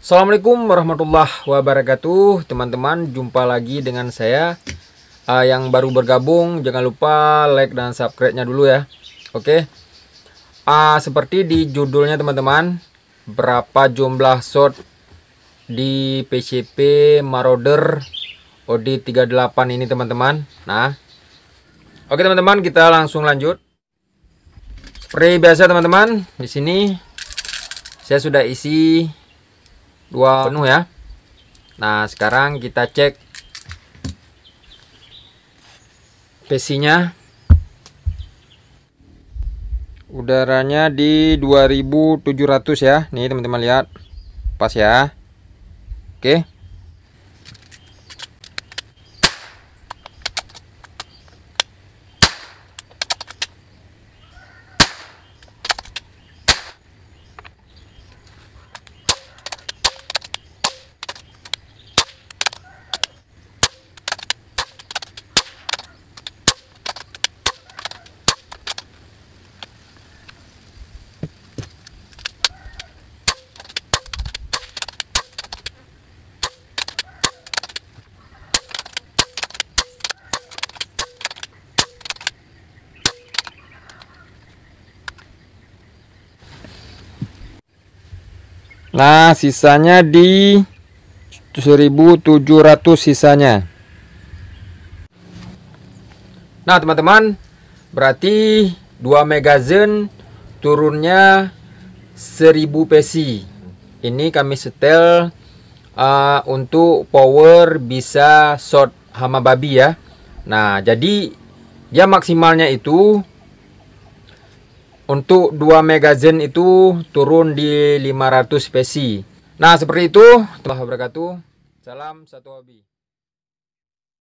Assalamualaikum warahmatullahi wabarakatuh Teman-teman jumpa lagi dengan saya uh, Yang baru bergabung Jangan lupa like dan subscribe-nya dulu ya Oke okay? uh, Seperti di judulnya teman-teman Berapa jumlah shot Di PCP Marauder OD38 ini teman-teman Nah Oke okay, teman-teman kita langsung lanjut Seperti biasa teman-teman di sini saya sudah isi dua penuh ya nah sekarang kita cek besinya, udaranya di 2700 ya nih teman-teman lihat pas ya oke Nah, sisanya di 1700 sisanya. Nah, teman-teman, berarti 2 megazen turunnya 1000 psi. Ini kami setel uh, untuk power bisa short hama babi ya. Nah, jadi dia ya maksimalnya itu untuk dua megazen itu turun di 500 spesi. Nah, seperti itu. Telah kasih. Salam satu hobi.